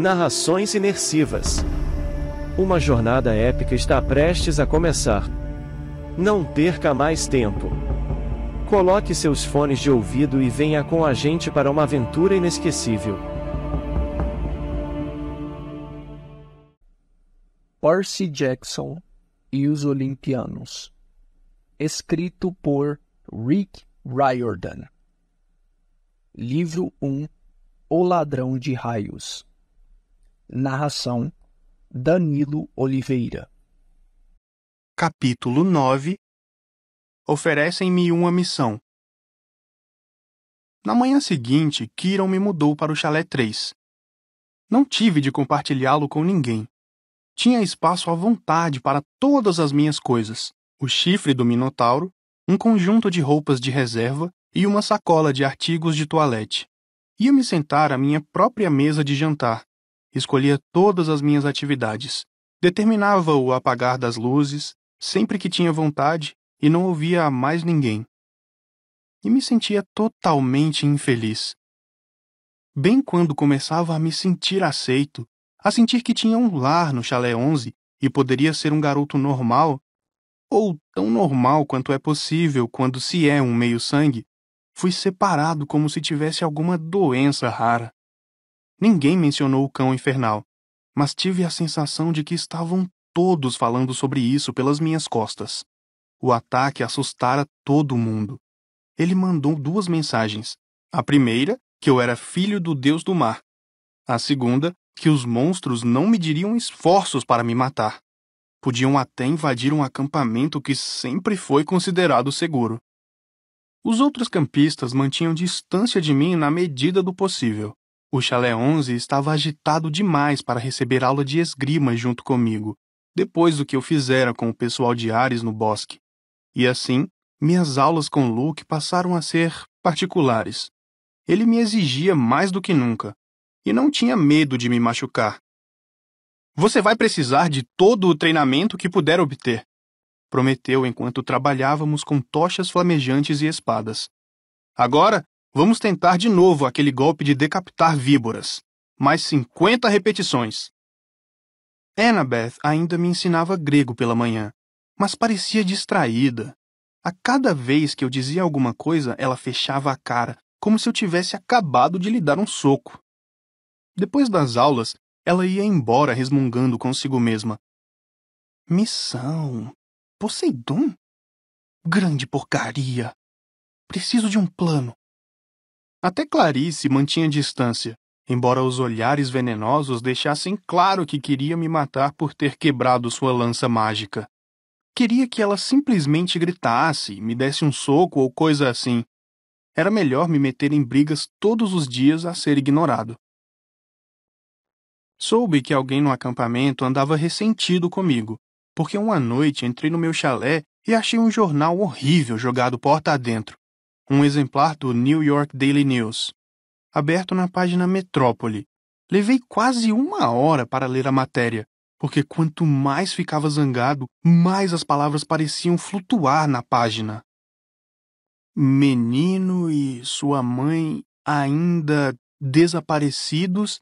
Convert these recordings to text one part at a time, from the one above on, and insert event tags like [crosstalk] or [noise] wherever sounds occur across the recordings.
Narrações imersivas. Uma jornada épica está prestes a começar. Não perca mais tempo. Coloque seus fones de ouvido e venha com a gente para uma aventura inesquecível. Percy Jackson e os Olimpianos. Escrito por Rick Riordan. Livro 1 O Ladrão de Raios Narração Danilo Oliveira. Capítulo 9 Oferecem-me uma missão. Na manhã seguinte, Kiron me mudou para o chalé 3. Não tive de compartilhá-lo com ninguém. Tinha espaço à vontade para todas as minhas coisas: o chifre do Minotauro, um conjunto de roupas de reserva e uma sacola de artigos de toilette. Ia me sentar à minha própria mesa de jantar, Escolhia todas as minhas atividades. Determinava o apagar das luzes, sempre que tinha vontade, e não ouvia a mais ninguém. E me sentia totalmente infeliz. Bem quando começava a me sentir aceito, a sentir que tinha um lar no chalé 11 e poderia ser um garoto normal, ou tão normal quanto é possível quando se é um meio-sangue, fui separado como se tivesse alguma doença rara. Ninguém mencionou o cão infernal, mas tive a sensação de que estavam todos falando sobre isso pelas minhas costas. O ataque assustara todo mundo. Ele mandou duas mensagens. A primeira, que eu era filho do deus do mar. A segunda, que os monstros não mediriam esforços para me matar. Podiam até invadir um acampamento que sempre foi considerado seguro. Os outros campistas mantinham distância de mim na medida do possível. O chalé 11 estava agitado demais para receber aula de esgrima junto comigo, depois do que eu fizera com o pessoal de Ares no bosque. E assim, minhas aulas com Luke passaram a ser particulares. Ele me exigia mais do que nunca, e não tinha medo de me machucar. Você vai precisar de todo o treinamento que puder obter, prometeu enquanto trabalhávamos com tochas flamejantes e espadas. Agora, Vamos tentar de novo aquele golpe de decapitar víboras. Mais 50 repetições. Annabeth ainda me ensinava grego pela manhã, mas parecia distraída. A cada vez que eu dizia alguma coisa, ela fechava a cara, como se eu tivesse acabado de lhe dar um soco. Depois das aulas, ela ia embora resmungando consigo mesma. Missão. Poseidon? Grande porcaria. Preciso de um plano. Até Clarice mantinha distância, embora os olhares venenosos deixassem claro que queria me matar por ter quebrado sua lança mágica. Queria que ela simplesmente gritasse, me desse um soco ou coisa assim. Era melhor me meter em brigas todos os dias a ser ignorado. Soube que alguém no acampamento andava ressentido comigo, porque uma noite entrei no meu chalé e achei um jornal horrível jogado porta adentro um exemplar do New York Daily News, aberto na página Metrópole. Levei quase uma hora para ler a matéria, porque quanto mais ficava zangado, mais as palavras pareciam flutuar na página. Menino e sua mãe ainda desaparecidos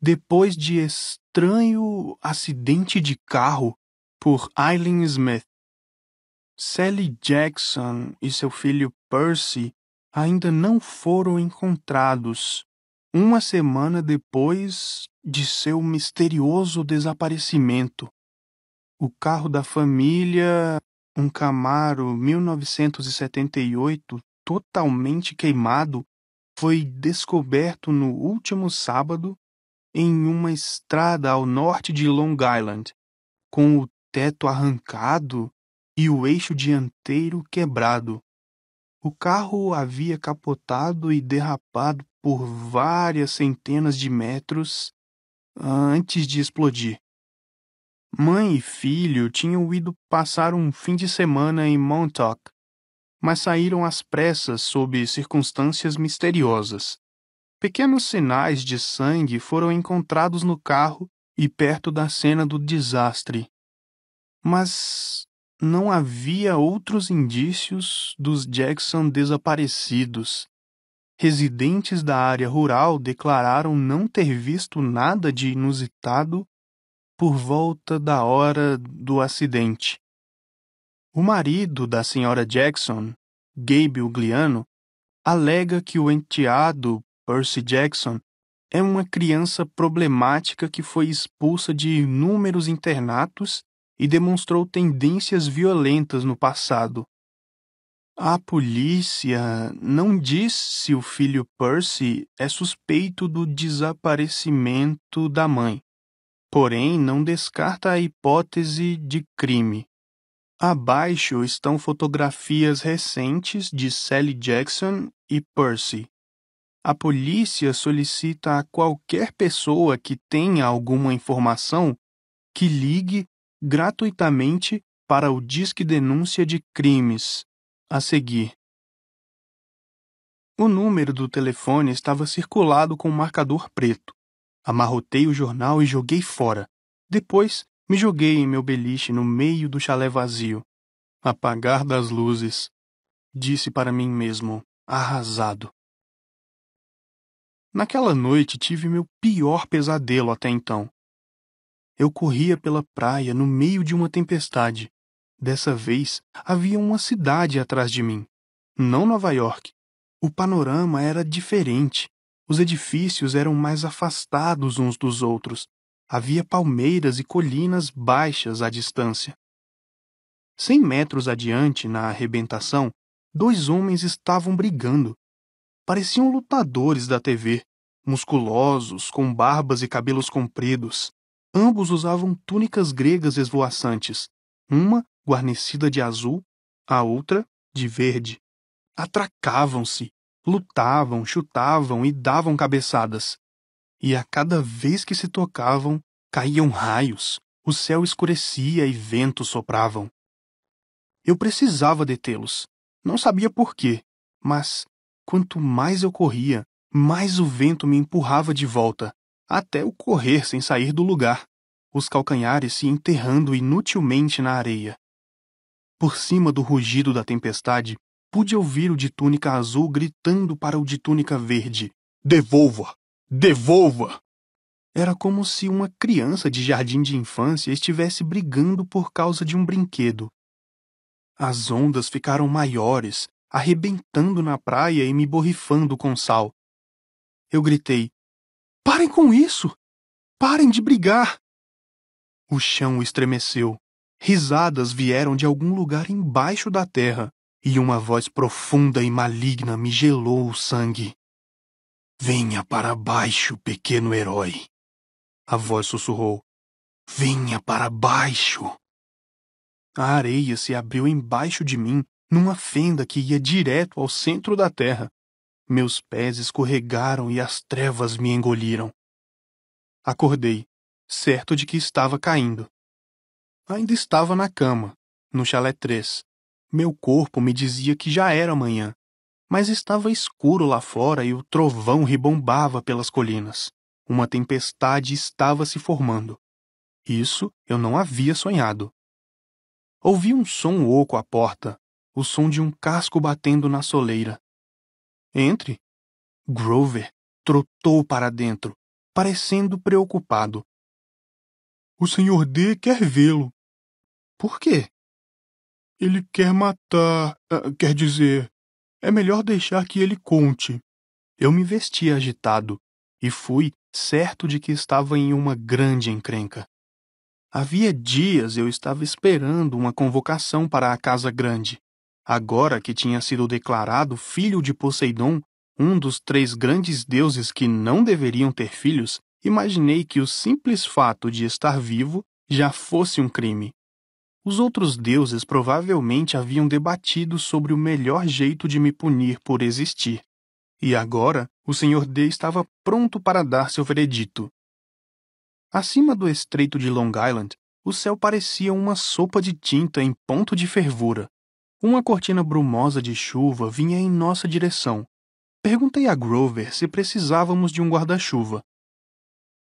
depois de estranho acidente de carro por Eileen Smith. Sally Jackson e seu filho Percy ainda não foram encontrados, uma semana depois de seu misterioso desaparecimento. O carro da família, um Camaro 1978 totalmente queimado, foi descoberto no último sábado em uma estrada ao norte de Long Island, com o teto arrancado e o eixo dianteiro quebrado. O carro havia capotado e derrapado por várias centenas de metros ah, antes de explodir. Mãe e filho tinham ido passar um fim de semana em Montauk, mas saíram às pressas sob circunstâncias misteriosas. Pequenos sinais de sangue foram encontrados no carro e perto da cena do desastre. Mas não havia outros indícios dos Jackson desaparecidos. Residentes da área rural declararam não ter visto nada de inusitado por volta da hora do acidente. O marido da senhora Jackson, Gabe Ugliano, alega que o enteado Percy Jackson é uma criança problemática que foi expulsa de inúmeros internatos e demonstrou tendências violentas no passado. A polícia não diz se o filho Percy é suspeito do desaparecimento da mãe, porém não descarta a hipótese de crime. Abaixo estão fotografias recentes de Sally Jackson e Percy. A polícia solicita a qualquer pessoa que tenha alguma informação que ligue gratuitamente para o Disque Denúncia de Crimes. A seguir. O número do telefone estava circulado com um marcador preto. Amarrotei o jornal e joguei fora. Depois, me joguei em meu beliche no meio do chalé vazio. Apagar das luzes. Disse para mim mesmo, arrasado. Naquela noite tive meu pior pesadelo até então. Eu corria pela praia no meio de uma tempestade. Dessa vez, havia uma cidade atrás de mim. Não Nova York. O panorama era diferente. Os edifícios eram mais afastados uns dos outros. Havia palmeiras e colinas baixas à distância. Cem metros adiante, na arrebentação, dois homens estavam brigando. Pareciam lutadores da TV, musculosos, com barbas e cabelos compridos. Ambos usavam túnicas gregas esvoaçantes, uma guarnecida de azul, a outra de verde. Atracavam-se, lutavam, chutavam e davam cabeçadas. E a cada vez que se tocavam, caíam raios, o céu escurecia e ventos sopravam. Eu precisava detê-los. Não sabia por quê, mas quanto mais eu corria, mais o vento me empurrava de volta, até o correr sem sair do lugar, os calcanhares se enterrando inutilmente na areia. Por cima do rugido da tempestade, pude ouvir o de túnica azul gritando para o de túnica verde: Devolva! Devolva! Era como se uma criança de jardim de infância estivesse brigando por causa de um brinquedo. As ondas ficaram maiores, arrebentando na praia e me borrifando com sal. Eu gritei: Parem com isso! Parem de brigar! O chão estremeceu. Risadas vieram de algum lugar embaixo da terra, e uma voz profunda e maligna me gelou o sangue. Venha para baixo, pequeno herói. A voz sussurrou. Venha para baixo. A areia se abriu embaixo de mim, numa fenda que ia direto ao centro da terra, meus pés escorregaram e as trevas me engoliram. Acordei, certo de que estava caindo. Ainda estava na cama, no chalé 3. Meu corpo me dizia que já era manhã, mas estava escuro lá fora e o trovão ribombava pelas colinas. Uma tempestade estava se formando. Isso eu não havia sonhado. Ouvi um som oco à porta, o som de um casco batendo na soleira. Entre. Grover trotou para dentro, parecendo preocupado. O senhor D quer vê-lo. Por quê? Ele quer matar. Ah, quer dizer, é melhor deixar que ele conte. Eu me vesti agitado e fui certo de que estava em uma grande encrenca. Havia dias eu estava esperando uma convocação para a Casa Grande agora que tinha sido declarado filho de Poseidon, um dos três grandes deuses que não deveriam ter filhos, imaginei que o simples fato de estar vivo já fosse um crime. Os outros deuses provavelmente haviam debatido sobre o melhor jeito de me punir por existir. E agora o Sr. D estava pronto para dar seu veredito. Acima do estreito de Long Island, o céu parecia uma sopa de tinta em ponto de fervura, uma cortina brumosa de chuva vinha em nossa direção. Perguntei a Grover se precisávamos de um guarda-chuva.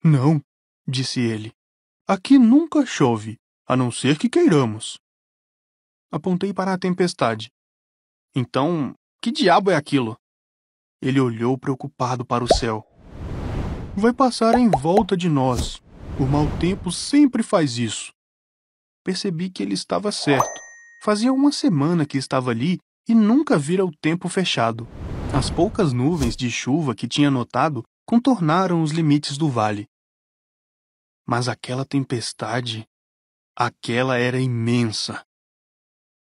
Não, disse ele. Aqui nunca chove, a não ser que queiramos. Apontei para a tempestade. Então, que diabo é aquilo? Ele olhou preocupado para o céu. Vai passar em volta de nós. O mau tempo sempre faz isso. Percebi que ele estava certo. Fazia uma semana que estava ali e nunca vira o tempo fechado. As poucas nuvens de chuva que tinha notado contornaram os limites do vale. Mas aquela tempestade, aquela era imensa.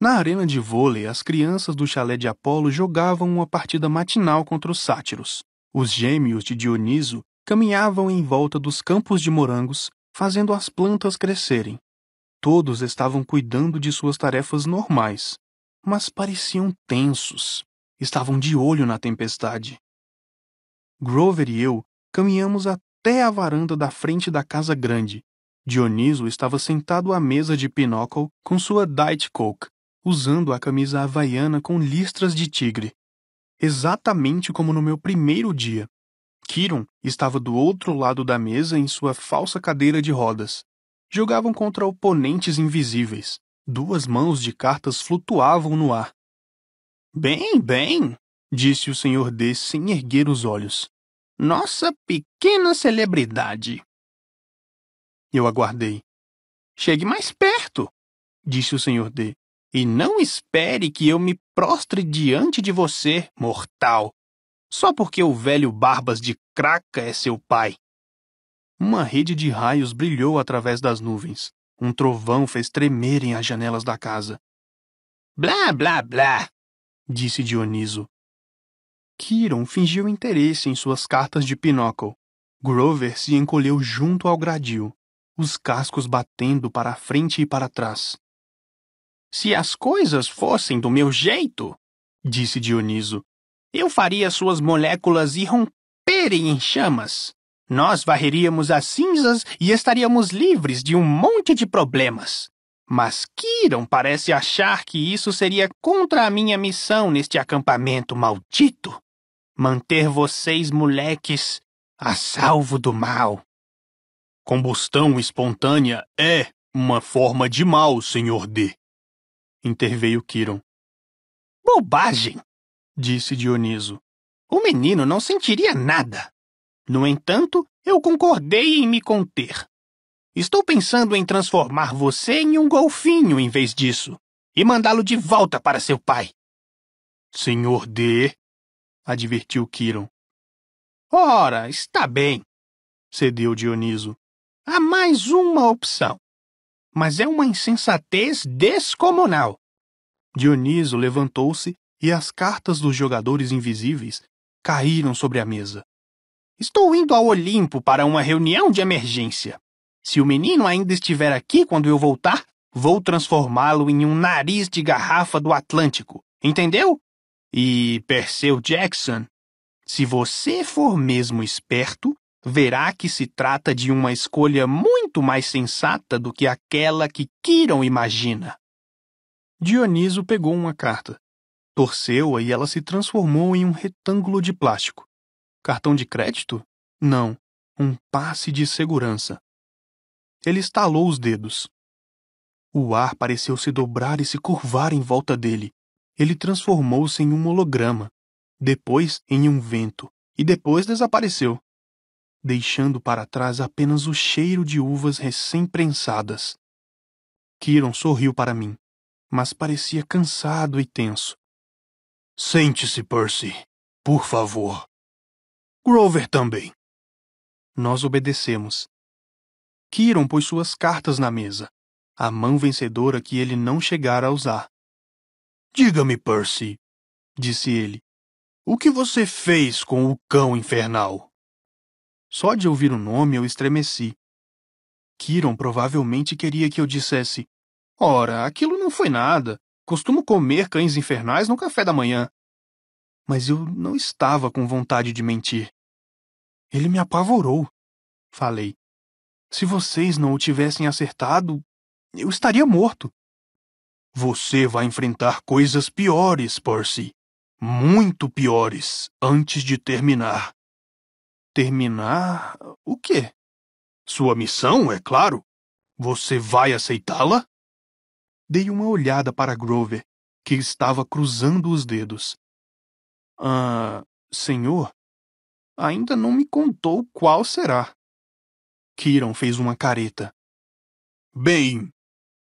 Na arena de vôlei, as crianças do chalé de Apolo jogavam uma partida matinal contra os sátiros. Os gêmeos de Dioniso caminhavam em volta dos campos de morangos, fazendo as plantas crescerem. Todos estavam cuidando de suas tarefas normais, mas pareciam tensos. Estavam de olho na tempestade. Grover e eu caminhamos até a varanda da frente da casa grande. Dioniso estava sentado à mesa de pinóculo com sua Diet Coke, usando a camisa havaiana com listras de tigre. Exatamente como no meu primeiro dia. Kiron estava do outro lado da mesa em sua falsa cadeira de rodas jogavam contra oponentes invisíveis. Duas mãos de cartas flutuavam no ar. Bem, bem, disse o senhor D sem erguer os olhos. Nossa pequena celebridade. Eu aguardei. Chegue mais perto, disse o senhor D, e não espere que eu me prostre diante de você, mortal, só porque o velho Barbas de Craca é seu pai. Uma rede de raios brilhou através das nuvens. Um trovão fez tremerem as janelas da casa. Blá, blá, blá, disse Dioniso. Kiron fingiu interesse em suas cartas de Pinóculo Grover se encolheu junto ao gradil, os cascos batendo para frente e para trás. Se as coisas fossem do meu jeito, disse Dioniso, eu faria suas moléculas irromperem em chamas. Nós varreríamos as cinzas e estaríamos livres de um monte de problemas. Mas Kiron parece achar que isso seria contra a minha missão neste acampamento maldito. Manter vocês, moleques, a salvo do mal. Combustão espontânea é uma forma de mal, senhor D. Interveio Kiron. Bobagem! disse Dioniso. O menino não sentiria nada. No entanto, eu concordei em me conter. Estou pensando em transformar você em um golfinho em vez disso e mandá-lo de volta para seu pai. Senhor D, advertiu Kiron. Ora, está bem, cedeu Dioniso. Há mais uma opção. Mas é uma insensatez descomunal. Dioniso levantou-se e as cartas dos jogadores invisíveis caíram sobre a mesa. Estou indo ao Olimpo para uma reunião de emergência. Se o menino ainda estiver aqui quando eu voltar, vou transformá-lo em um nariz de garrafa do Atlântico, entendeu? E Perseu Jackson, se você for mesmo esperto, verá que se trata de uma escolha muito mais sensata do que aquela que Kiron imagina. Dioniso pegou uma carta. Torceu-a e ela se transformou em um retângulo de plástico. Cartão de crédito? Não, um passe de segurança. Ele estalou os dedos. O ar pareceu se dobrar e se curvar em volta dele. Ele transformou-se em um holograma, depois em um vento, e depois desapareceu, deixando para trás apenas o cheiro de uvas recém-prensadas. Kiron sorriu para mim, mas parecia cansado e tenso. Sente-se, Percy, por favor. Grover também. Nós obedecemos. Kiron pôs suas cartas na mesa, a mão vencedora que ele não chegara a usar. Diga-me, Percy, disse ele, o que você fez com o cão infernal? Só de ouvir o nome eu estremeci. Kiron provavelmente queria que eu dissesse: Ora, aquilo não foi nada. Costumo comer cães infernais no café da manhã mas eu não estava com vontade de mentir. Ele me apavorou, falei. Se vocês não o tivessem acertado, eu estaria morto. Você vai enfrentar coisas piores, Percy. Muito piores, antes de terminar. Terminar o quê? Sua missão, é claro. Você vai aceitá-la? Dei uma olhada para Grover, que estava cruzando os dedos. Ah, senhor, ainda não me contou qual será. Kiran fez uma careta. Bem,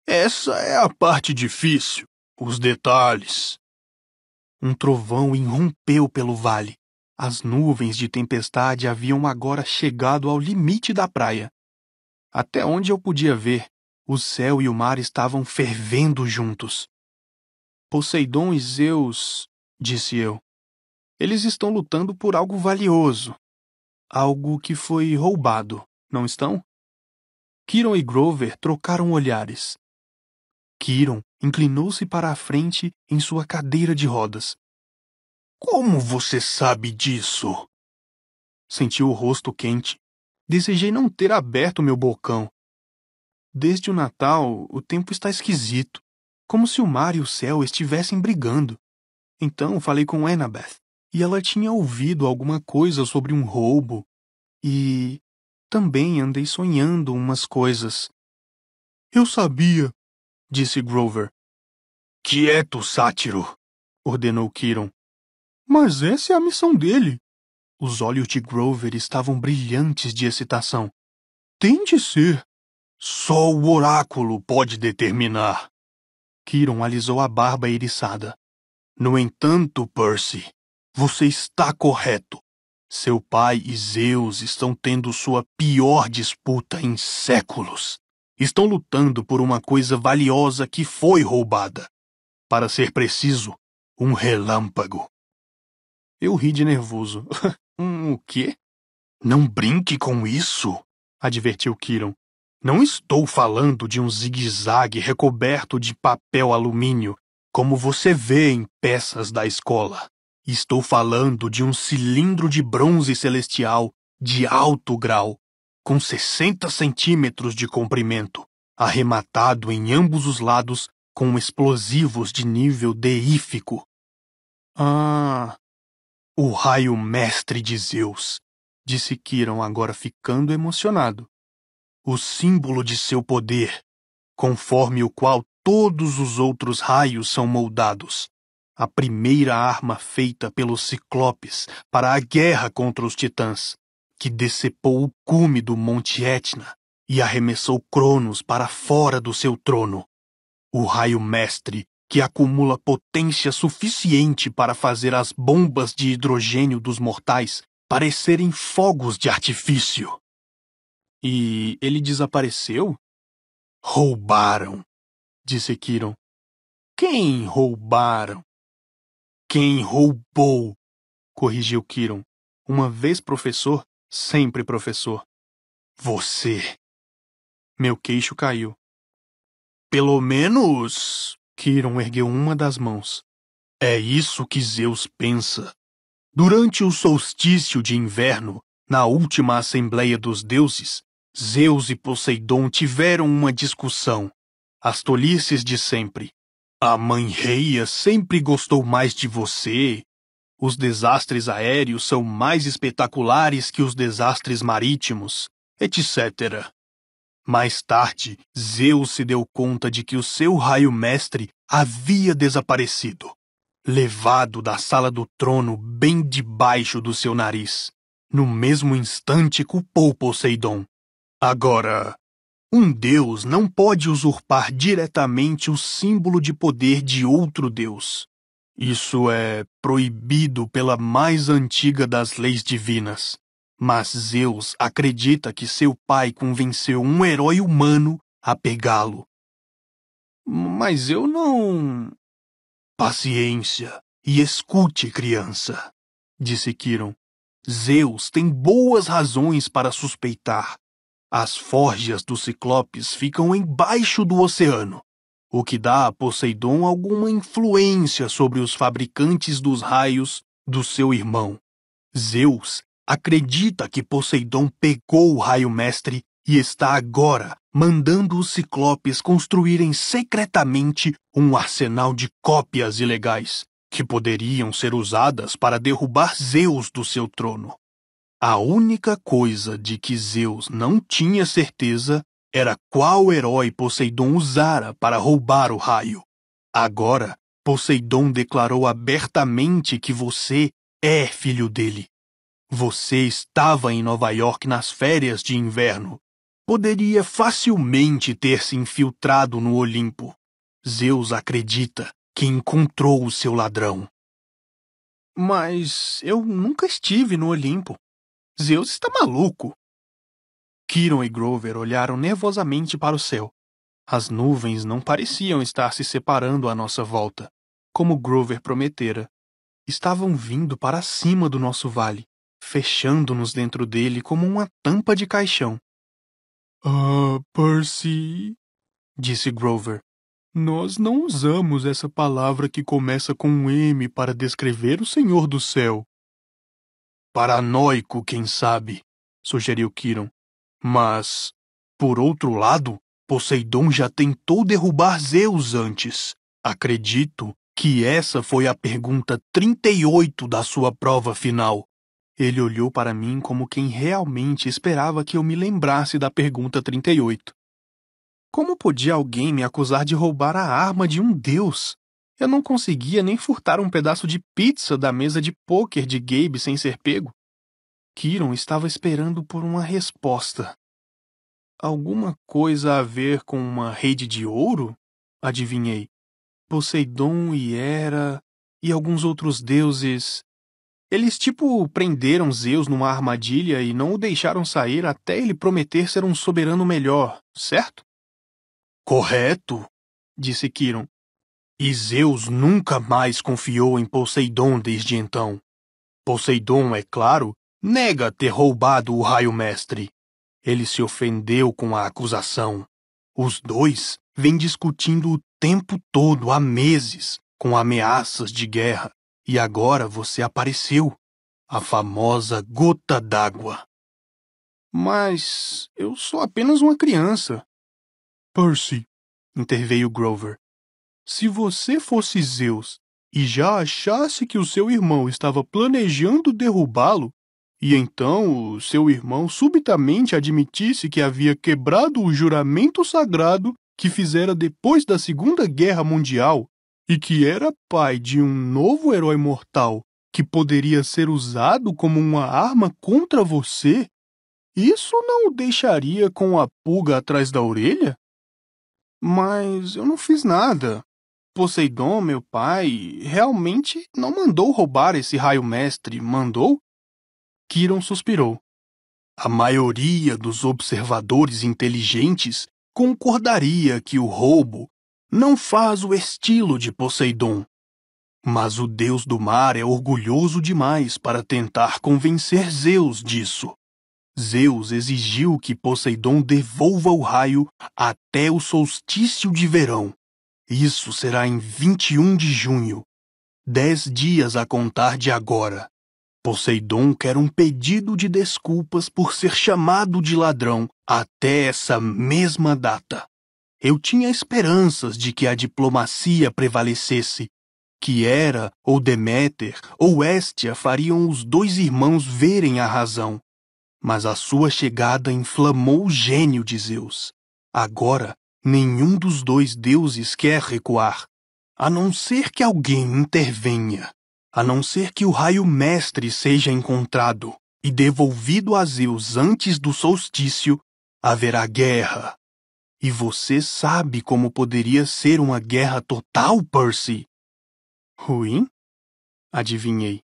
essa é a parte difícil, os detalhes. Um trovão irrompeu pelo vale. As nuvens de tempestade haviam agora chegado ao limite da praia. Até onde eu podia ver, o céu e o mar estavam fervendo juntos. Poseidon e Zeus, disse eu, eles estão lutando por algo valioso. Algo que foi roubado, não estão? Kiron e Grover trocaram olhares. Kiron inclinou-se para a frente em sua cadeira de rodas. Como você sabe disso? Sentiu o rosto quente. Desejei não ter aberto meu bocão. Desde o Natal, o tempo está esquisito, como se o mar e o céu estivessem brigando. Então falei com Annabeth e ela tinha ouvido alguma coisa sobre um roubo, e também andei sonhando umas coisas. Eu sabia, disse Grover. Quieto, é sátiro, ordenou Kiron. Mas essa é a missão dele. Os olhos de Grover estavam brilhantes de excitação. Tem de ser. Só o oráculo pode determinar. Kiron alisou a barba eriçada. No entanto, Percy, você está correto. Seu pai e Zeus estão tendo sua pior disputa em séculos. Estão lutando por uma coisa valiosa que foi roubada. Para ser preciso, um relâmpago. Eu ri de nervoso. hum, [laughs] o quê? Não brinque com isso, advertiu Kiron. Não estou falando de um zigue-zague recoberto de papel alumínio, como você vê em peças da escola. Estou falando de um cilindro de bronze celestial de alto grau, com 60 centímetros de comprimento, arrematado em ambos os lados com explosivos de nível deífico. Ah! O raio mestre de Zeus, disse Kiron, agora ficando emocionado. O símbolo de seu poder, conforme o qual todos os outros raios são moldados a primeira arma feita pelos Ciclopes para a guerra contra os Titãs, que decepou o cume do Monte Etna e arremessou Cronos para fora do seu trono. O raio mestre que acumula potência suficiente para fazer as bombas de hidrogênio dos mortais parecerem fogos de artifício. E ele desapareceu? Roubaram, disse Kiron. Quem roubaram? Quem roubou? corrigiu Kiron. Uma vez professor, sempre professor. Você. Meu queixo caiu. Pelo menos. Kiron ergueu uma das mãos. É isso que Zeus pensa. Durante o solstício de inverno, na última assembleia dos deuses, Zeus e Poseidon tiveram uma discussão. As tolices de sempre. A mãe Reia sempre gostou mais de você. Os desastres aéreos são mais espetaculares que os desastres marítimos, etc. Mais tarde, Zeus se deu conta de que o seu raio mestre havia desaparecido, levado da sala do trono bem debaixo do seu nariz. No mesmo instante, culpou Poseidon. Agora, um Deus não pode usurpar diretamente o símbolo de poder de outro Deus. Isso é proibido pela mais antiga das leis divinas. Mas Zeus acredita que seu pai convenceu um herói humano a pegá-lo. Mas eu não. Paciência e escute, criança, disse Quiron. Zeus tem boas razões para suspeitar as forjas dos ciclopes ficam embaixo do oceano, o que dá a Poseidon alguma influência sobre os fabricantes dos raios do seu irmão. Zeus acredita que Poseidon pegou o raio mestre e está agora mandando os ciclopes construírem secretamente um arsenal de cópias ilegais que poderiam ser usadas para derrubar Zeus do seu trono. A única coisa de que Zeus não tinha certeza era qual herói Poseidon usara para roubar o raio. Agora, Poseidon declarou abertamente que você é filho dele. Você estava em Nova York nas férias de inverno. Poderia facilmente ter se infiltrado no Olimpo. Zeus acredita que encontrou o seu ladrão. Mas eu nunca estive no Olimpo. Zeus está maluco. Kiron e Grover olharam nervosamente para o céu. As nuvens não pareciam estar se separando à nossa volta, como Grover prometera. Estavam vindo para cima do nosso vale, fechando-nos dentro dele como uma tampa de caixão. Ah, Percy, disse Grover. Nós não usamos essa palavra que começa com um M para descrever o Senhor do Céu. Paranoico, quem sabe, sugeriu Kiron. Mas, por outro lado, Poseidon já tentou derrubar Zeus antes. Acredito que essa foi a pergunta 38 da sua prova final. Ele olhou para mim como quem realmente esperava que eu me lembrasse da pergunta 38. Como podia alguém me acusar de roubar a arma de um deus? Eu não conseguia nem furtar um pedaço de pizza da mesa de pôquer de Gabe sem ser pego. Kiron estava esperando por uma resposta. Alguma coisa a ver com uma rede de ouro? Adivinhei. Poseidon e Hera e alguns outros deuses. Eles tipo prenderam Zeus numa armadilha e não o deixaram sair até ele prometer ser um soberano melhor, certo? Correto, disse Kiron. E Zeus nunca mais confiou em Poseidon desde então. Poseidon, é claro, nega ter roubado o raio mestre. Ele se ofendeu com a acusação. Os dois vêm discutindo o tempo todo há meses, com ameaças de guerra, e agora você apareceu a famosa gota d'água. Mas eu sou apenas uma criança. Percy, interveio Grover, se você fosse Zeus e já achasse que o seu irmão estava planejando derrubá-lo, e então o seu irmão subitamente admitisse que havia quebrado o juramento sagrado que fizera depois da Segunda Guerra Mundial e que era pai de um novo herói mortal que poderia ser usado como uma arma contra você, isso não o deixaria com a pulga atrás da orelha? Mas eu não fiz nada, Poseidon, meu pai, realmente não mandou roubar esse raio mestre, mandou? Kiron suspirou. A maioria dos observadores inteligentes concordaria que o roubo não faz o estilo de Poseidon. Mas o deus do mar é orgulhoso demais para tentar convencer Zeus disso. Zeus exigiu que Poseidon devolva o raio até o solstício de verão. Isso será em 21 de junho, dez dias a contar de agora. Poseidon quer um pedido de desculpas por ser chamado de ladrão até essa mesma data. Eu tinha esperanças de que a diplomacia prevalecesse, que Hera ou Deméter ou Éstia fariam os dois irmãos verem a razão. Mas a sua chegada inflamou o gênio de Zeus. Agora Nenhum dos dois deuses quer recuar, a não ser que alguém intervenha, a não ser que o raio mestre seja encontrado e devolvido a Zeus antes do solstício, haverá guerra. E você sabe como poderia ser uma guerra total, Percy? Ruim? Adivinhei.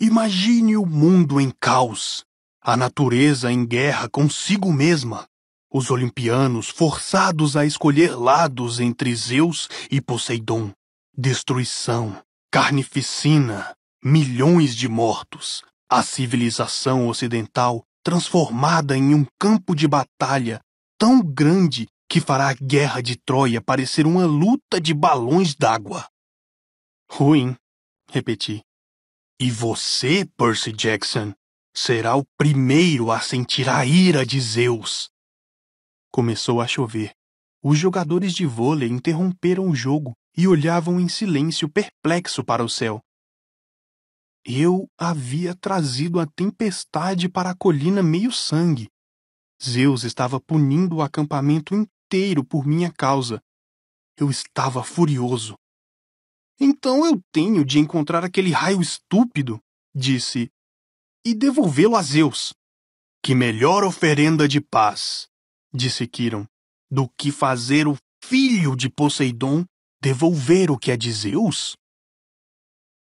Imagine o mundo em caos, a natureza em guerra consigo mesma, os olimpianos forçados a escolher lados entre Zeus e Poseidon. Destruição, carnificina, milhões de mortos. A civilização ocidental transformada em um campo de batalha tão grande que fará a guerra de Troia parecer uma luta de balões d'água. Ruim, repeti. E você, Percy Jackson, será o primeiro a sentir a ira de Zeus Começou a chover. Os jogadores de vôlei interromperam o jogo e olhavam em silêncio perplexo para o céu. Eu havia trazido a tempestade para a colina meio-sangue. Zeus estava punindo o acampamento inteiro por minha causa. Eu estava furioso. Então eu tenho de encontrar aquele raio estúpido, disse, e devolvê-lo a Zeus. Que melhor oferenda de paz disse Quiron, do que fazer o filho de Poseidon devolver o que é de Zeus?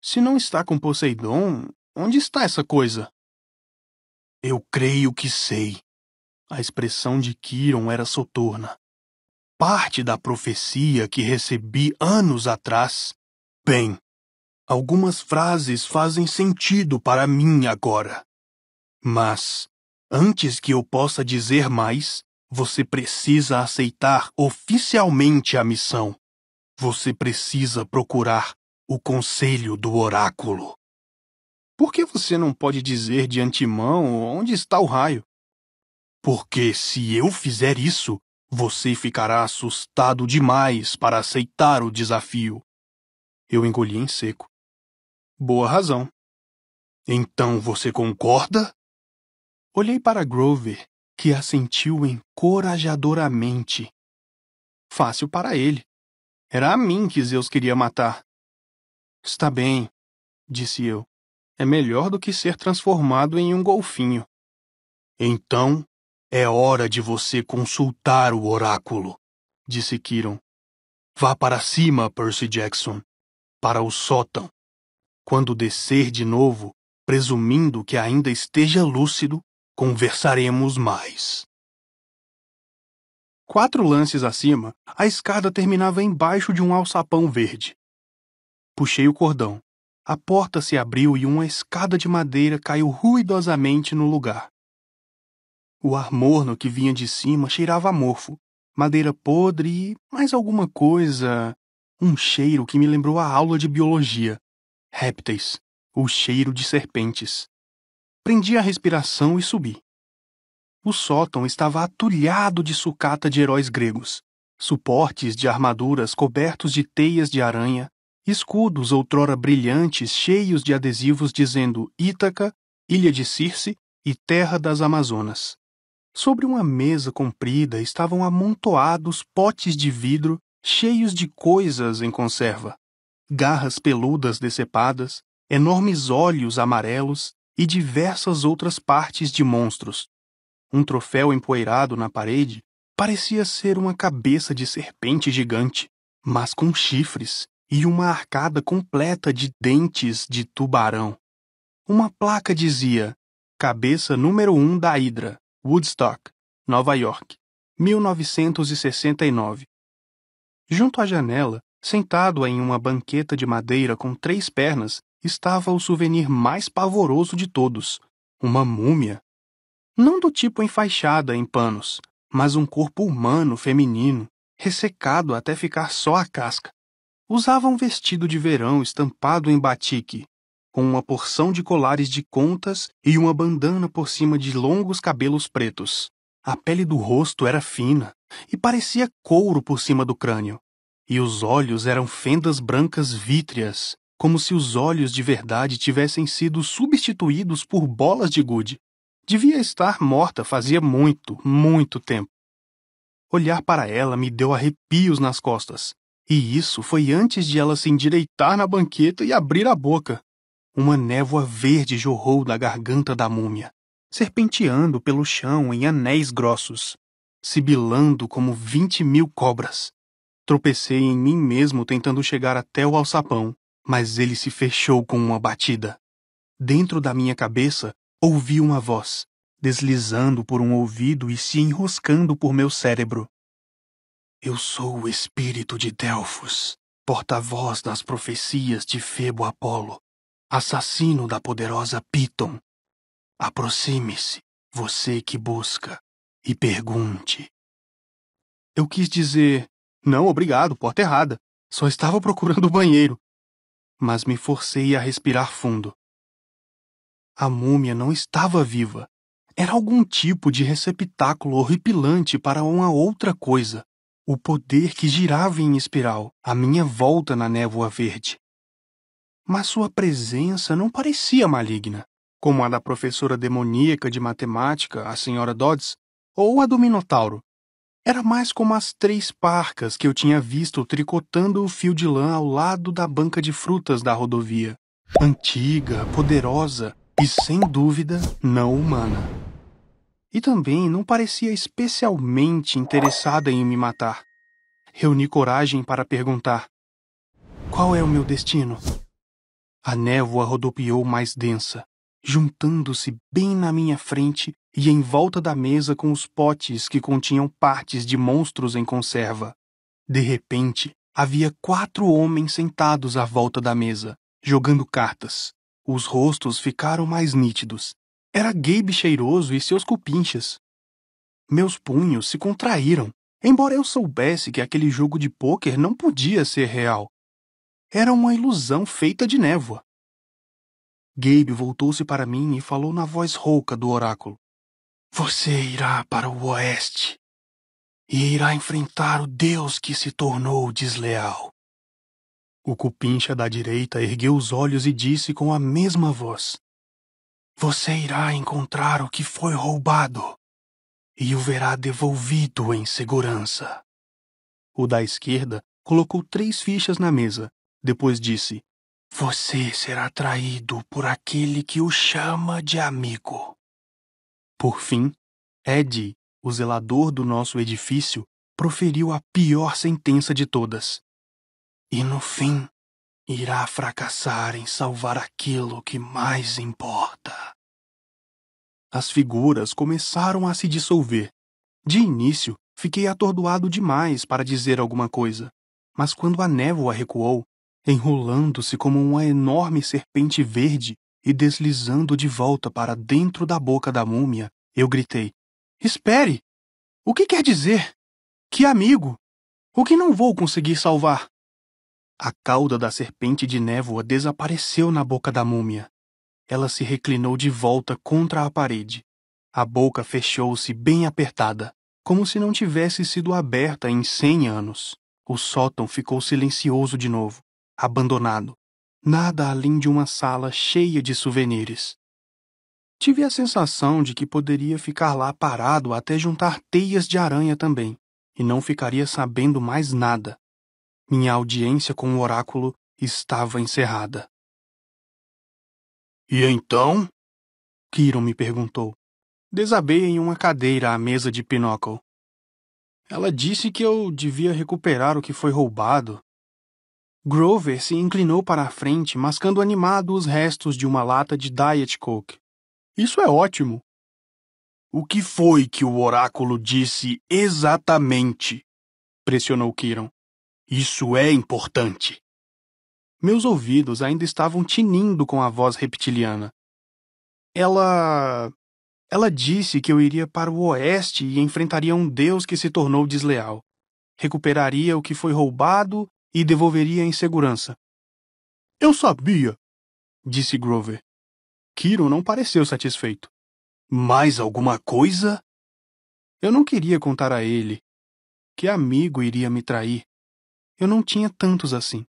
Se não está com Poseidon, onde está essa coisa? Eu creio que sei. A expressão de Quiron era soturna. Parte da profecia que recebi anos atrás. Bem, algumas frases fazem sentido para mim agora. Mas, antes que eu possa dizer mais, você precisa aceitar oficialmente a missão. Você precisa procurar o conselho do oráculo. Por que você não pode dizer de antemão onde está o raio? Porque se eu fizer isso, você ficará assustado demais para aceitar o desafio. Eu engoli em seco. Boa razão. Então você concorda? Olhei para Grover que assentiu encorajadoramente. Fácil para ele. Era a mim que Zeus queria matar. Está bem, disse eu. É melhor do que ser transformado em um golfinho. Então é hora de você consultar o oráculo, disse Kiron. Vá para cima, Percy Jackson, para o sótão. Quando descer de novo, presumindo que ainda esteja lúcido, Conversaremos mais. Quatro lances acima, a escada terminava embaixo de um alçapão verde. Puxei o cordão. A porta se abriu e uma escada de madeira caiu ruidosamente no lugar. O ar morno que vinha de cima cheirava a morfo, madeira podre e mais alguma coisa. Um cheiro que me lembrou a aula de biologia. Répteis, o cheiro de serpentes. Prendi a respiração e subi. O sótão estava atulhado de sucata de heróis gregos, suportes de armaduras cobertos de teias de aranha, escudos outrora brilhantes cheios de adesivos dizendo Ítaca, Ilha de Circe e Terra das Amazonas. Sobre uma mesa comprida estavam amontoados potes de vidro cheios de coisas em conserva: garras peludas decepadas, enormes olhos amarelos, e diversas outras partes de monstros. Um troféu empoeirado na parede parecia ser uma cabeça de serpente gigante, mas com chifres e uma arcada completa de dentes de tubarão. Uma placa dizia: Cabeça número 1 um da Hidra, Woodstock, Nova York, 1969. Junto à janela, sentado em uma banqueta de madeira com três pernas, estava o souvenir mais pavoroso de todos uma múmia. Não do tipo enfaixada em panos, mas um corpo humano feminino, ressecado até ficar só a casca. Usava um vestido de verão estampado em batique, com uma porção de colares de contas e uma bandana por cima de longos cabelos pretos. A pele do rosto era fina e parecia couro por cima do crânio, e os olhos eram fendas brancas vítreas, como se os olhos de verdade tivessem sido substituídos por bolas de gude. Devia estar morta fazia muito, muito tempo. Olhar para ela me deu arrepios nas costas. E isso foi antes de ela se endireitar na banqueta e abrir a boca. Uma névoa verde jorrou da garganta da múmia, serpenteando pelo chão em anéis grossos, sibilando como vinte mil cobras. Tropecei em mim mesmo tentando chegar até o alçapão, mas ele se fechou com uma batida. Dentro da minha cabeça, ouvi uma voz, deslizando por um ouvido e se enroscando por meu cérebro. Eu sou o espírito de Delfos, porta-voz das profecias de Febo Apolo, assassino da poderosa Piton. Aproxime-se, você que busca, e pergunte. Eu quis dizer, não, obrigado, porta errada. Só estava procurando o banheiro mas me forcei a respirar fundo. A múmia não estava viva. Era algum tipo de receptáculo horripilante para uma outra coisa. O poder que girava em espiral, à minha volta na névoa verde. Mas sua presença não parecia maligna, como a da professora demoníaca de matemática, a senhora Dodds, ou a do Minotauro, era mais como as três parcas que eu tinha visto tricotando o fio de lã ao lado da banca de frutas da rodovia. Antiga, poderosa e, sem dúvida, não humana. E também não parecia especialmente interessada em me matar. Reuni coragem para perguntar: Qual é o meu destino? A névoa rodopiou mais densa, juntando-se bem na minha frente e em volta da mesa com os potes que continham partes de monstros em conserva. De repente, havia quatro homens sentados à volta da mesa, jogando cartas. Os rostos ficaram mais nítidos. Era Gabe cheiroso e seus cupinchas. Meus punhos se contraíram, embora eu soubesse que aquele jogo de pôquer não podia ser real. Era uma ilusão feita de névoa. Gabe voltou-se para mim e falou na voz rouca do oráculo. Você irá para o oeste e irá enfrentar o Deus que se tornou desleal. O cupincha da direita ergueu os olhos e disse com a mesma voz: Você irá encontrar o que foi roubado e o verá devolvido em segurança. O da esquerda colocou três fichas na mesa, depois disse: Você será traído por aquele que o chama de amigo. Por fim, Ed, o zelador do nosso edifício, proferiu a pior sentença de todas. E no fim, irá fracassar em salvar aquilo que mais importa. As figuras começaram a se dissolver. De início, fiquei atordoado demais para dizer alguma coisa, mas quando a névoa recuou, enrolando-se como uma enorme serpente verde, e deslizando de volta para dentro da boca da múmia, eu gritei: Espere! O que quer dizer? Que amigo! O que não vou conseguir salvar? A cauda da serpente de névoa desapareceu na boca da múmia. Ela se reclinou de volta contra a parede. A boca fechou-se bem apertada, como se não tivesse sido aberta em cem anos. O sótão ficou silencioso de novo, abandonado nada além de uma sala cheia de souvenirs. Tive a sensação de que poderia ficar lá parado até juntar teias de aranha também, e não ficaria sabendo mais nada. Minha audiência com o oráculo estava encerrada. E então? Kiron me perguntou. Desabei em uma cadeira à mesa de Pinóculo Ela disse que eu devia recuperar o que foi roubado Grover se inclinou para a frente, mascando animado os restos de uma lata de Diet Coke. Isso é ótimo. O que foi que o oráculo disse exatamente? pressionou Kiron. Isso é importante. Meus ouvidos ainda estavam tinindo com a voz reptiliana. Ela. Ela disse que eu iria para o oeste e enfrentaria um deus que se tornou desleal. Recuperaria o que foi roubado e devolveria em segurança. Eu sabia, disse Grover. Kiro não pareceu satisfeito. Mais alguma coisa? Eu não queria contar a ele. Que amigo iria me trair? Eu não tinha tantos assim.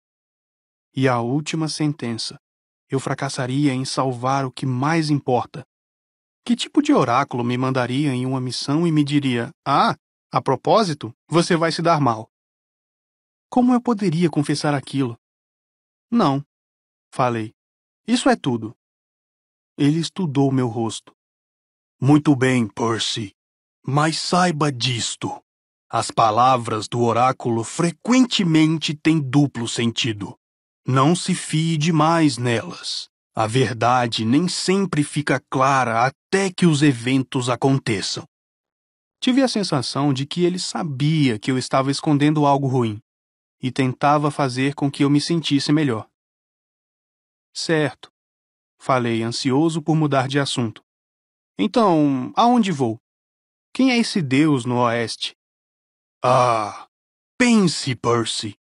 E a última sentença. Eu fracassaria em salvar o que mais importa. Que tipo de oráculo me mandaria em uma missão e me diria: Ah, a propósito, você vai se dar mal? Como eu poderia confessar aquilo? Não, falei. Isso é tudo. Ele estudou meu rosto. Muito bem, Percy. Mas saiba disto. As palavras do oráculo frequentemente têm duplo sentido. Não se fie demais nelas. A verdade nem sempre fica clara até que os eventos aconteçam. Tive a sensação de que ele sabia que eu estava escondendo algo ruim e tentava fazer com que eu me sentisse melhor. Certo, falei, ansioso por mudar de assunto. Então, aonde vou? Quem é esse deus no oeste? Ah, pense, Percy,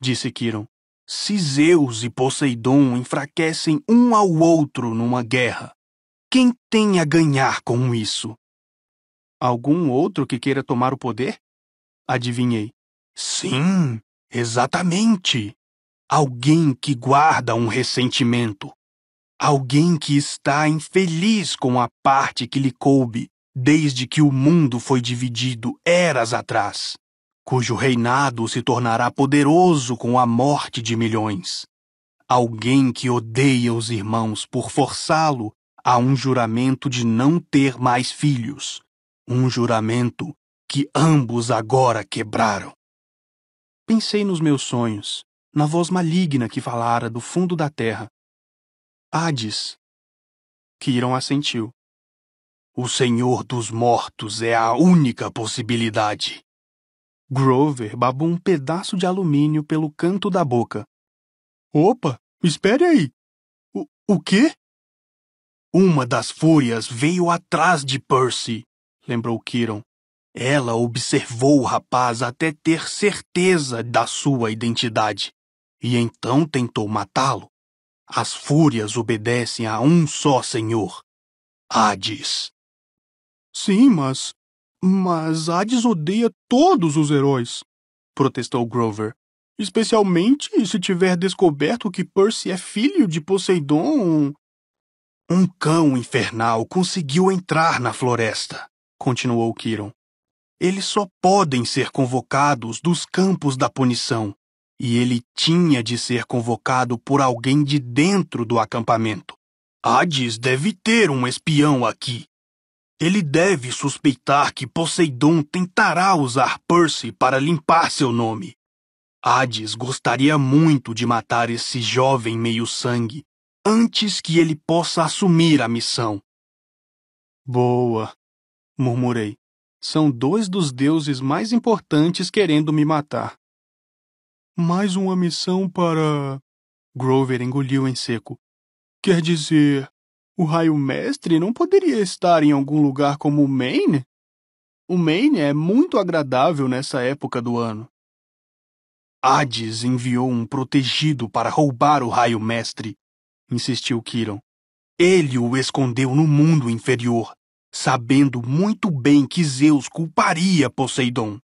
disse Kiron. Se Zeus e Poseidon enfraquecem um ao outro numa guerra, quem tem a ganhar com isso? Algum outro que queira tomar o poder? Adivinhei. Sim, Exatamente. Alguém que guarda um ressentimento. Alguém que está infeliz com a parte que lhe coube desde que o mundo foi dividido eras atrás, cujo reinado se tornará poderoso com a morte de milhões. Alguém que odeia os irmãos por forçá-lo a um juramento de não ter mais filhos, um juramento que ambos agora quebraram. Pensei nos meus sonhos, na voz maligna que falara do fundo da terra. Hades. Kiron assentiu. O Senhor dos Mortos é a única possibilidade. Grover babou um pedaço de alumínio pelo canto da boca. Opa, espere aí. O, o quê? Uma das fúrias veio atrás de Percy, lembrou Kiron. Ela observou o rapaz até ter certeza da sua identidade e então tentou matá-lo. As fúrias obedecem a um só senhor, Hades. Sim, mas. Mas Hades odeia todos os heróis, protestou Grover. Especialmente se tiver descoberto que Percy é filho de Poseidon. Um cão infernal conseguiu entrar na floresta, continuou Kiron. Eles só podem ser convocados dos campos da punição, e ele tinha de ser convocado por alguém de dentro do acampamento. Hades deve ter um espião aqui. Ele deve suspeitar que Poseidon tentará usar Percy para limpar seu nome. Hades gostaria muito de matar esse jovem meio-sangue antes que ele possa assumir a missão. Boa, murmurei. São dois dos deuses mais importantes querendo me matar. Mais uma missão para. Grover engoliu em seco. Quer dizer, o raio mestre não poderia estar em algum lugar como o Maine? O Maine é muito agradável nessa época do ano. Hades enviou um protegido para roubar o raio mestre, insistiu Kiron. Ele o escondeu no mundo inferior sabendo muito bem que Zeus culparia Poseidon.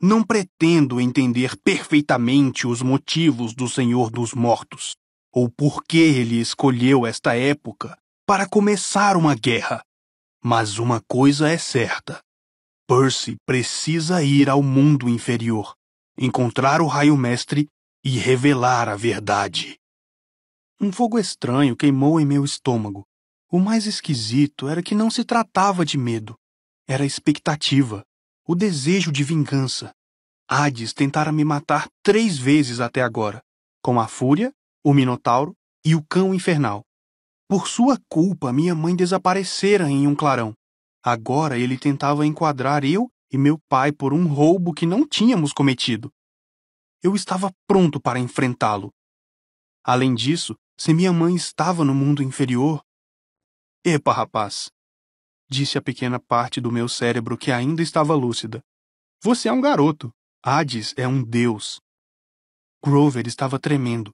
Não pretendo entender perfeitamente os motivos do Senhor dos Mortos, ou por que ele escolheu esta época para começar uma guerra. Mas uma coisa é certa: Percy precisa ir ao mundo inferior, encontrar o raio mestre e revelar a verdade. Um fogo estranho queimou em meu estômago, o mais esquisito era que não se tratava de medo. Era a expectativa, o desejo de vingança. Hades tentara me matar três vezes até agora, com a Fúria, o Minotauro e o Cão Infernal. Por sua culpa, minha mãe desaparecera em um clarão. Agora ele tentava enquadrar eu e meu pai por um roubo que não tínhamos cometido. Eu estava pronto para enfrentá-lo. Além disso, se minha mãe estava no mundo inferior, Epa, rapaz! Disse a pequena parte do meu cérebro que ainda estava lúcida. Você é um garoto. Hades é um deus. Grover estava tremendo.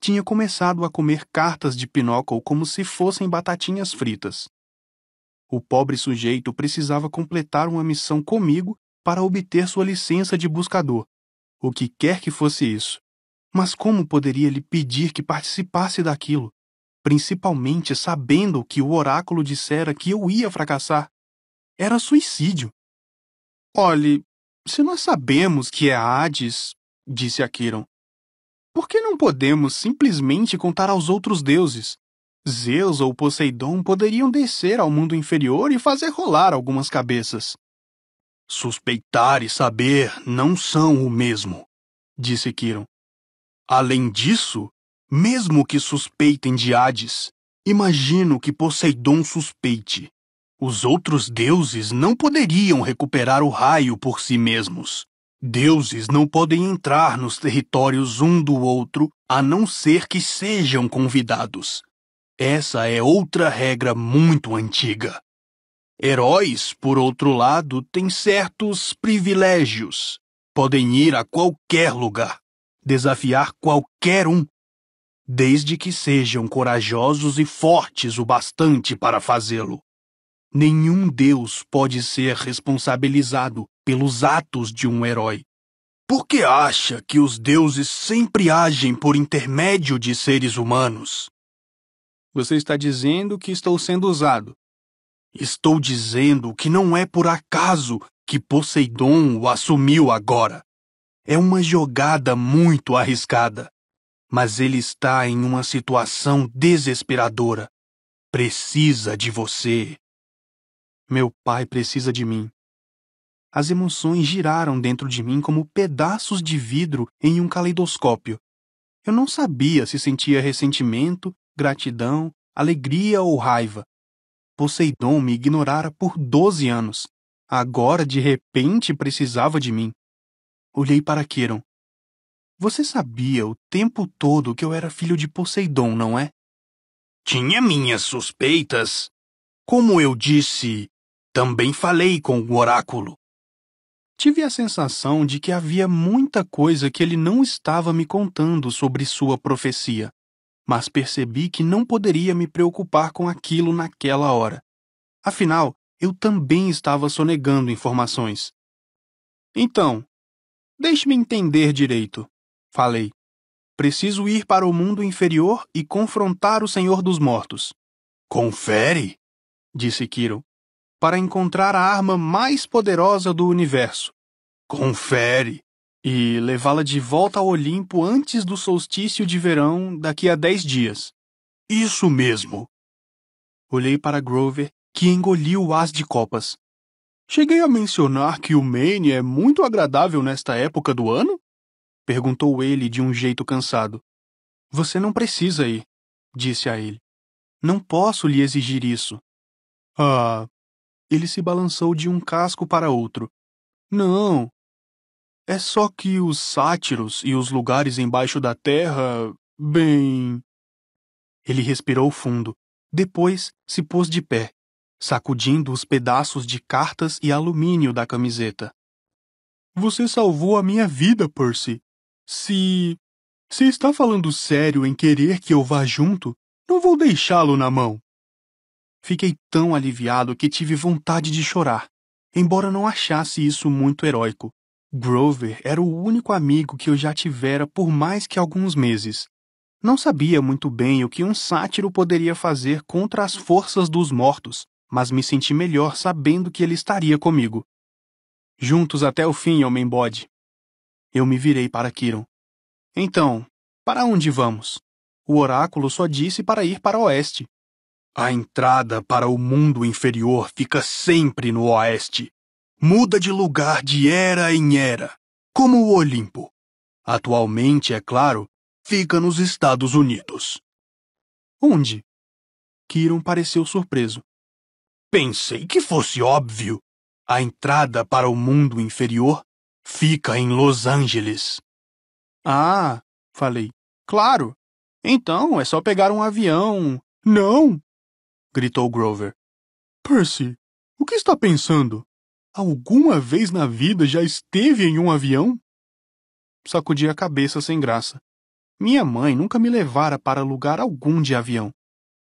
Tinha começado a comer cartas de Pinóculo como se fossem batatinhas fritas. O pobre sujeito precisava completar uma missão comigo para obter sua licença de buscador, o que quer que fosse isso. Mas como poderia lhe pedir que participasse daquilo? principalmente sabendo que o oráculo dissera que eu ia fracassar. Era suicídio. Olhe, se nós sabemos que é Hades, disse Aquiron, por que não podemos simplesmente contar aos outros deuses? Zeus ou Poseidon poderiam descer ao mundo inferior e fazer rolar algumas cabeças. Suspeitar e saber não são o mesmo, disse Kiron. Além disso, mesmo que suspeitem de Hades, imagino que Poseidon suspeite. Os outros deuses não poderiam recuperar o raio por si mesmos. Deuses não podem entrar nos territórios um do outro a não ser que sejam convidados. Essa é outra regra muito antiga. Heróis, por outro lado, têm certos privilégios. Podem ir a qualquer lugar, desafiar qualquer um desde que sejam corajosos e fortes o bastante para fazê-lo. Nenhum Deus pode ser responsabilizado pelos atos de um herói. Por que acha que os deuses sempre agem por intermédio de seres humanos? Você está dizendo que estou sendo usado. Estou dizendo que não é por acaso que Poseidon o assumiu agora. É uma jogada muito arriscada mas ele está em uma situação desesperadora. Precisa de você. Meu pai precisa de mim. As emoções giraram dentro de mim como pedaços de vidro em um caleidoscópio. Eu não sabia se sentia ressentimento, gratidão, alegria ou raiva. Poseidon me ignorara por doze anos. Agora, de repente, precisava de mim. Olhei para Queron. Você sabia o tempo todo que eu era filho de Poseidon, não é? Tinha minhas suspeitas. Como eu disse, também falei com o oráculo. Tive a sensação de que havia muita coisa que ele não estava me contando sobre sua profecia, mas percebi que não poderia me preocupar com aquilo naquela hora. Afinal, eu também estava sonegando informações. Então, deixe-me entender direito. Falei: Preciso ir para o mundo inferior e confrontar o Senhor dos Mortos. Confere! disse Kiron, para encontrar a arma mais poderosa do universo. Confere! E levá-la de volta ao Olimpo antes do solstício de verão daqui a dez dias. Isso mesmo! Olhei para Grover, que engoliu o as de copas. Cheguei a mencionar que o Maine é muito agradável nesta época do ano? Perguntou ele de um jeito cansado. Você não precisa ir, disse a ele. Não posso lhe exigir isso. Ah. Ele se balançou de um casco para outro. Não. É só que os sátiros e os lugares embaixo da terra. Bem. Ele respirou fundo. Depois se pôs de pé, sacudindo os pedaços de cartas e alumínio da camiseta. Você salvou a minha vida, Percy. Se. Se está falando sério em querer que eu vá junto, não vou deixá-lo na mão. Fiquei tão aliviado que tive vontade de chorar, embora não achasse isso muito heróico. Grover era o único amigo que eu já tivera por mais que alguns meses. Não sabia muito bem o que um sátiro poderia fazer contra as forças dos mortos, mas me senti melhor sabendo que ele estaria comigo. Juntos até o fim, homem bode. Eu me virei para Kiron. Então, para onde vamos? O oráculo só disse para ir para o oeste. A entrada para o mundo inferior fica sempre no oeste. Muda de lugar de era em era, como o Olimpo. Atualmente, é claro, fica nos Estados Unidos. Onde? Kiron pareceu surpreso. Pensei que fosse óbvio. A entrada para o mundo inferior Fica em Los Angeles. Ah, falei. Claro. Então é só pegar um avião. Não! gritou Grover. Percy, o que está pensando? Alguma vez na vida já esteve em um avião? Sacudi a cabeça sem graça. Minha mãe nunca me levara para lugar algum de avião.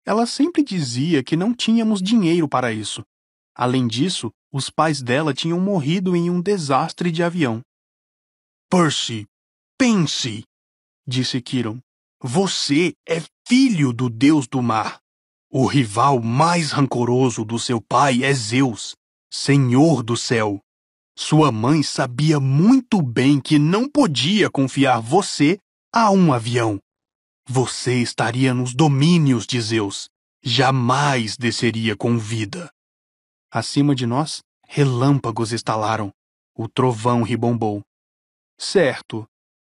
Ela sempre dizia que não tínhamos dinheiro para isso Além disso, os pais dela tinham morrido em um desastre de avião. Percy, pense! disse Kiron. Você é filho do deus do mar. O rival mais rancoroso do seu pai é Zeus, senhor do céu. Sua mãe sabia muito bem que não podia confiar você a um avião. Você estaria nos domínios de Zeus. Jamais desceria com vida. Acima de nós, relâmpagos estalaram. O trovão ribombou. Certo,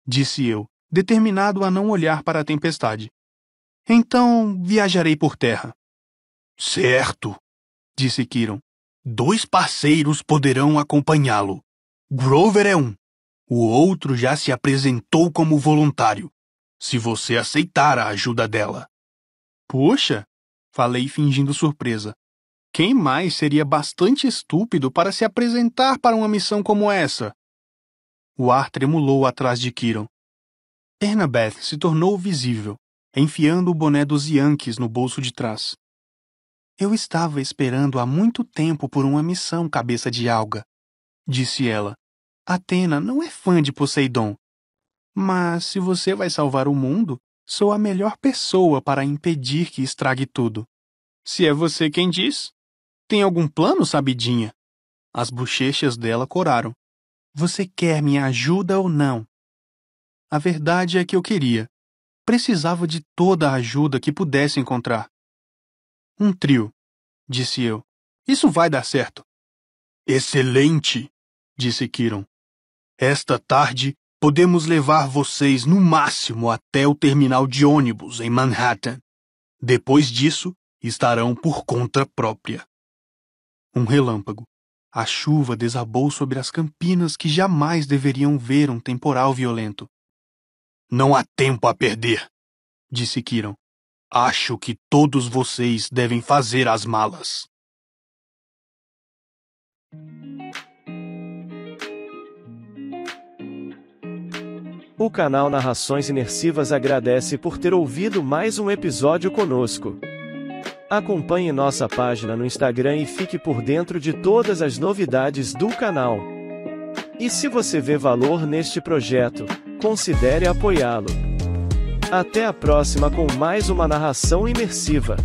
disse eu, determinado a não olhar para a tempestade. Então viajarei por terra. Certo, disse Kiron. Dois parceiros poderão acompanhá-lo. Grover é um. O outro já se apresentou como voluntário, se você aceitar a ajuda dela. Poxa, falei fingindo surpresa. Quem mais seria bastante estúpido para se apresentar para uma missão como essa? O ar tremulou atrás de Kiron. Ernabeth se tornou visível, enfiando o boné dos Yankees no bolso de trás. Eu estava esperando há muito tempo por uma missão, cabeça de alga, disse ela. Atena não é fã de Poseidon. Mas se você vai salvar o mundo, sou a melhor pessoa para impedir que estrague tudo. Se é você quem diz, tem algum plano, sabidinha? As bochechas dela coraram. Você quer minha ajuda ou não? A verdade é que eu queria. Precisava de toda a ajuda que pudesse encontrar. Um trio, disse eu. Isso vai dar certo. Excelente, disse Kiron. Esta tarde podemos levar vocês no máximo até o terminal de ônibus em Manhattan. Depois disso, estarão por conta própria. Um relâmpago. A chuva desabou sobre as campinas que jamais deveriam ver um temporal violento. Não há tempo a perder, disse Kiran. Acho que todos vocês devem fazer as malas. O canal Narrações Inersivas agradece por ter ouvido mais um episódio conosco. Acompanhe nossa página no Instagram e fique por dentro de todas as novidades do canal. E se você vê valor neste projeto, considere apoiá-lo. Até a próxima com mais uma narração imersiva.